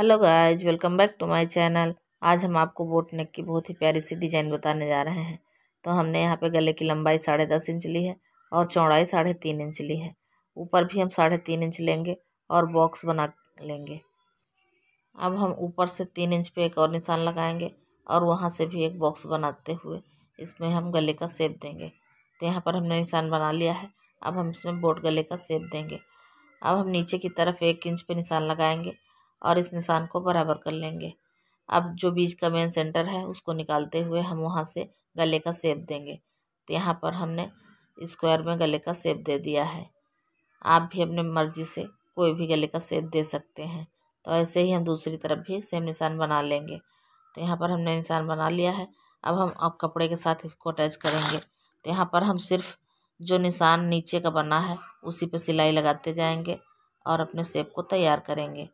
hello guys welcome back to my channel आज हम आपको बोट नेक की बहुत ही प्यारी सी डिज़ाइन बताने जा रहे हैं तो हमने यहाँ पे गले की लंबाई साढ़े दस इंच ली है और चौड़ाई साढ़े तीन इंच ली है ऊपर भी हम साढ़े तीन इंच लेंगे और बॉक्स बना लेंगे अब हम ऊपर से तीन इंच पे एक और निशान लगाएंगे और वहाँ से भी एक बॉक्स बनाते हुए इसमें हम गले का सेप देंगे तो यहाँ पर हमने निशान बना लिया है अब हम इसमें बोट गले का सेप देंगे अब हम नीचे की तरफ एक इंच पर निशान लगाएँगे और इस निशान को बराबर कर लेंगे अब जो बीज का मेन सेंटर है उसको निकालते हुए हम वहाँ से गले का सेब देंगे तो यहाँ पर हमने स्क्वायर में गले का सेब दे दिया है आप भी अपने मर्जी से कोई भी गले का सेब दे सकते हैं तो ऐसे ही हम दूसरी तरफ भी सेम निशान बना लेंगे तो यहाँ पर हमने निशान बना लिया है अब हम अब कपड़े के साथ इसको अटैच करेंगे तो यहाँ पर हम सिर्फ जो निशान नीचे का बना है उसी पर सिलाई लगाते जाएंगे और अपने सेब को तैयार करेंगे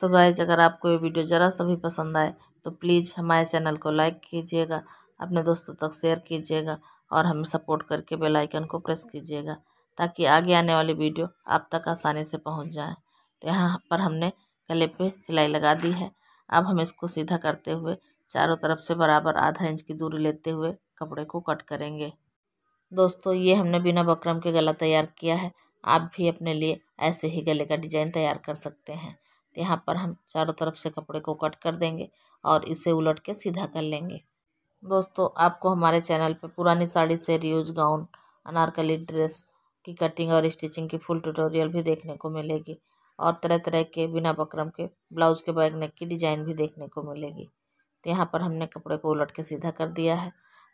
तो गाइज अगर आपको ये वीडियो ज़रा सा भी पसंद आए तो प्लीज़ हमारे चैनल को लाइक कीजिएगा अपने दोस्तों तक शेयर कीजिएगा और हमें सपोर्ट करके बेल आइकन को प्रेस कीजिएगा ताकि आगे आने वाली वीडियो आप तक आसानी से पहुंच जाए तो यहाँ पर हमने गले पे सिलाई लगा दी है अब हम इसको सीधा करते हुए चारों तरफ से बराबर आधा इंच की दूरी लेते हुए कपड़े को कट करेंगे दोस्तों ये हमने बिना बकरम के गला तैयार किया है आप भी अपने लिए ऐसे ही गले का डिजाइन तैयार कर सकते हैं तो यहाँ पर हम चारों तरफ से कपड़े को कट कर देंगे और इसे उलट के सीधा कर लेंगे दोस्तों आपको हमारे चैनल पर पुरानी साड़ी से रियूज गाउन अनारकली ड्रेस की कटिंग और स्टिचिंग की फुल ट्यूटोरियल भी देखने को मिलेगी और तरह तरह के बिना बकरम के ब्लाउज के बैग नेक की डिज़ाइन भी देखने को मिलेगी तो यहाँ पर हमने कपड़े को उलट के सीधा कर दिया है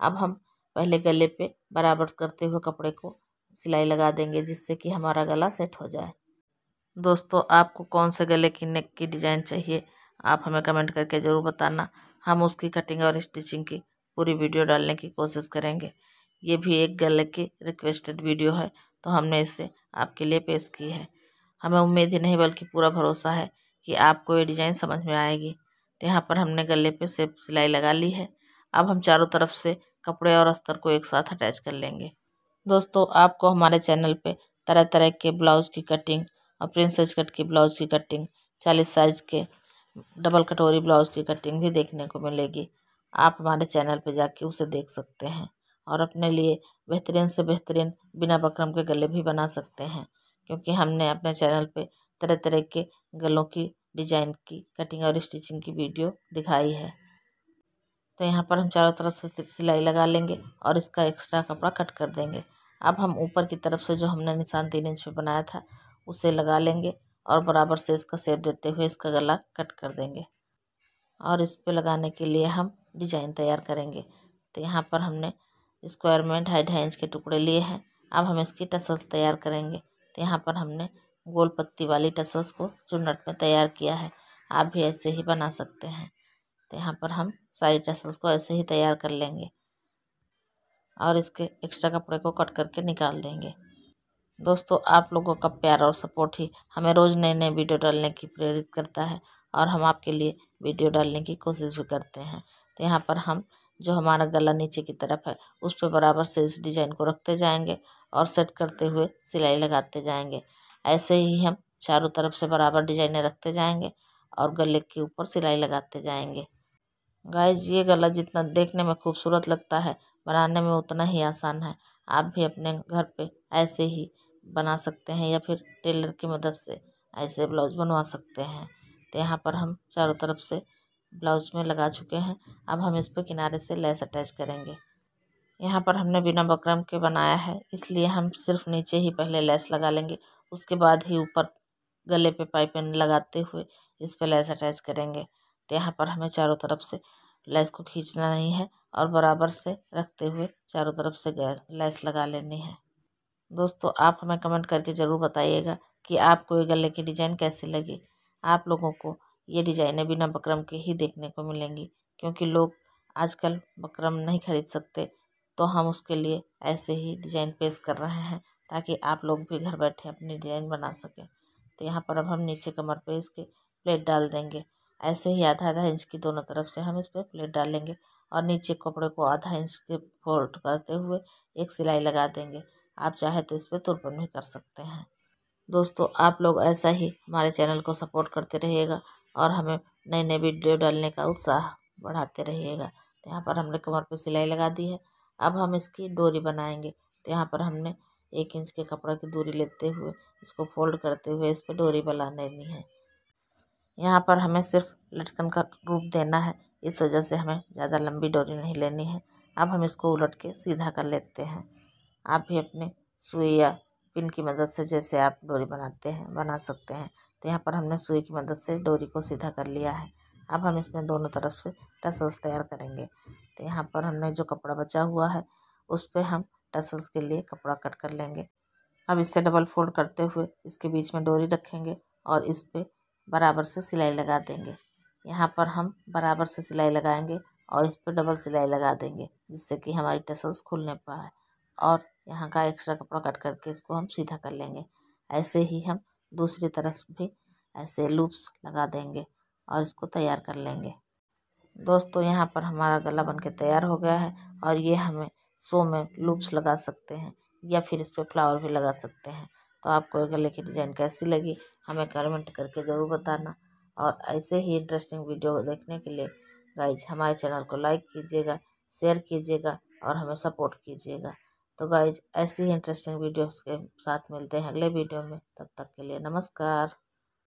अब हम पहले गले पे बराबर करते हुए कपड़े को सिलाई लगा देंगे जिससे कि हमारा गला सेट हो जाए दोस्तों आपको कौन से गले की नेक की डिज़ाइन चाहिए आप हमें कमेंट करके ज़रूर बताना हम उसकी कटिंग और स्टिचिंग की पूरी वीडियो डालने की कोशिश करेंगे ये भी एक गले की रिक्वेस्टेड वीडियो है तो हमने इसे आपके लिए पेश की है हमें उम्मीद ही नहीं बल्कि पूरा भरोसा है कि आपको ये डिज़ाइन समझ में आएगी तो यहाँ पर हमने गले पे सेप सिलाई लगा ली है अब हम चारों तरफ से कपड़े और अस्तर को एक साथ अटैच कर लेंगे दोस्तों आपको हमारे चैनल पे तरह तरह के ब्लाउज की कटिंग और प्रिंस साइज कट की ब्लाउज की कटिंग चालीस साइज के डबल कटोरी ब्लाउज की कटिंग भी देखने को मिलेगी आप हमारे चैनल पर जाके उसे देख सकते हैं और अपने लिए बेहतरीन से बेहतरीन बिना बकरम के गले भी बना सकते हैं क्योंकि हमने अपने चैनल पे तरह तरह के गलों की डिजाइन की कटिंग और स्टिचिंग की वीडियो दिखाई है तो यहाँ पर हम चारों तरफ से सिलाई लगा लेंगे और इसका एक्स्ट्रा कपड़ा कट कर देंगे अब हम ऊपर की तरफ से जो हमने निशान तीन इंच पर बनाया था उसे लगा लेंगे और बराबर से इसका सेप देते हुए इसका गला कट कर देंगे और इस पर लगाने के लिए हम डिजाइन तैयार करेंगे तो यहाँ पर हमने स्क्वायर में ढाई ढाई इंच के टुकड़े लिए हैं अब हम इसकी टसल्स तैयार करेंगे तो यहाँ पर हमने गोल पत्ती वाली टसल्स को चुनट में तैयार किया है आप भी ऐसे ही बना सकते हैं तो यहाँ पर हम सारी टसल्स को ऐसे ही तैयार कर लेंगे और इसके एक्स्ट्रा कपड़े को कट करके निकाल देंगे दोस्तों आप लोगों का प्यार और सपोर्ट ही हमें रोज़ नए नए वीडियो डालने की प्रेरित करता है और हम आपके लिए वीडियो डालने की कोशिश भी करते हैं तो यहाँ पर हम जो हमारा गला नीचे की तरफ है उस पर बराबर से इस डिज़ाइन को रखते जाएंगे और सेट करते हुए सिलाई लगाते जाएंगे ऐसे ही हम चारों तरफ से बराबर डिजाइने रखते जाएंगे और गले के ऊपर सिलाई लगाते जाएंगे गाइस ये गला जितना देखने में खूबसूरत लगता है बनाने में उतना ही आसान है आप भी अपने घर पे ऐसे ही बना सकते हैं या फिर टेलर की मदद से ऐसे ब्लाउज बनवा सकते हैं तो यहाँ पर हम चारों तरफ से ब्लाउज में लगा चुके हैं अब हम इस पर किनारे से लेस अटैच करेंगे यहाँ पर हमने बिना बकरम के बनाया है इसलिए हम सिर्फ नीचे ही पहले लेस लगा लेंगे उसके बाद ही ऊपर गले पे पाइपिंग लगाते हुए इस पर लेस अटैच करेंगे तो यहाँ पर हमें चारों तरफ से लैस को खींचना नहीं है और बराबर से रखते हुए चारों तरफ से लैस लगा लेनी है दोस्तों आप हमें कमेंट करके ज़रूर बताइएगा कि आपको ये गले की डिज़ाइन कैसी लगी आप लोगों को ये डिज़ाइनें बिना बकरम के ही देखने को मिलेंगी क्योंकि लोग आजकल बकरम नहीं खरीद सकते तो हम उसके लिए ऐसे ही डिज़ाइन पेश कर रहे हैं ताकि आप लोग भी घर बैठे अपनी डिज़ाइन बना सकें तो यहाँ पर अब हम नीचे कमर पे इसके प्लेट डाल देंगे ऐसे ही आधा आधा इंच की दोनों तरफ से हम इस पर प्लेट डालेंगे और नीचे कपड़े को आधा इंच के फोल्ड करते हुए एक सिलाई लगा देंगे आप चाहे तो इस पर तुरपन भी कर सकते हैं दोस्तों आप लोग ऐसा ही हमारे चैनल को सपोर्ट करते रहिएगा और हमें नई नई वीडियो डालने का उत्साह बढ़ाते रहिएगा तो यहाँ पर हमने कमर पर सिलाई लगा दी है अब हम इसकी डोरी बनाएंगे तो यहाँ पर हमने एक इंच के कपड़ा की दूरी लेते हुए इसको फोल्ड करते हुए इस पर डोरी बनानी है यहाँ पर हमें सिर्फ लटकन का रूप देना है इस वजह से हमें ज़्यादा लंबी डोरी नहीं लेनी है अब हम इसको उलट के सीधा कर लेते हैं आप भी अपने सुई या पिन की मदद से जैसे आप डोरी बनाते हैं बना सकते हैं तो यहाँ पर हमने सुई की मदद से डोरी को सीधा कर लिया है अब हम इसमें दोनों तरफ से टसल्स तैयार करेंगे तो यहाँ पर हमने जो कपड़ा बचा हुआ है उस पर हम टसल्स के लिए कपड़ा कट कर लेंगे अब इससे डबल फोल्ड करते हुए इसके बीच में डोरी रखेंगे और इस पर बराबर से सिलाई लगा देंगे यहाँ पर हम बराबर से सिलाई लगाएंगे और इस पर डबल सिलाई लगा देंगे जिससे कि हमारी टसल्स खुल नहीं पाए और यहाँ का एक्स्ट्रा कपड़ा कट करके इसको हम सीधा कर लेंगे ऐसे ही हम दूसरी तरफ भी ऐसे लूप्स लगा देंगे और इसको तैयार कर लेंगे दोस्तों यहाँ पर हमारा गला बनके तैयार हो गया है और ये हमें सो में लूप्स लगा सकते हैं या फिर इस पर फ्लावर भी लगा सकते हैं तो आपको गले की डिज़ाइन कैसी लगी हमें कमेंट करके ज़रूर बताना और ऐसे ही इंटरेस्टिंग वीडियो देखने के लिए गाइज हमारे चैनल को लाइक कीजिएगा शेयर कीजिएगा और हमें सपोर्ट कीजिएगा तो गाइज ऐसी ही इंटरेस्टिंग वीडियोस के साथ मिलते हैं अगले वीडियो में तब तक के लिए नमस्कार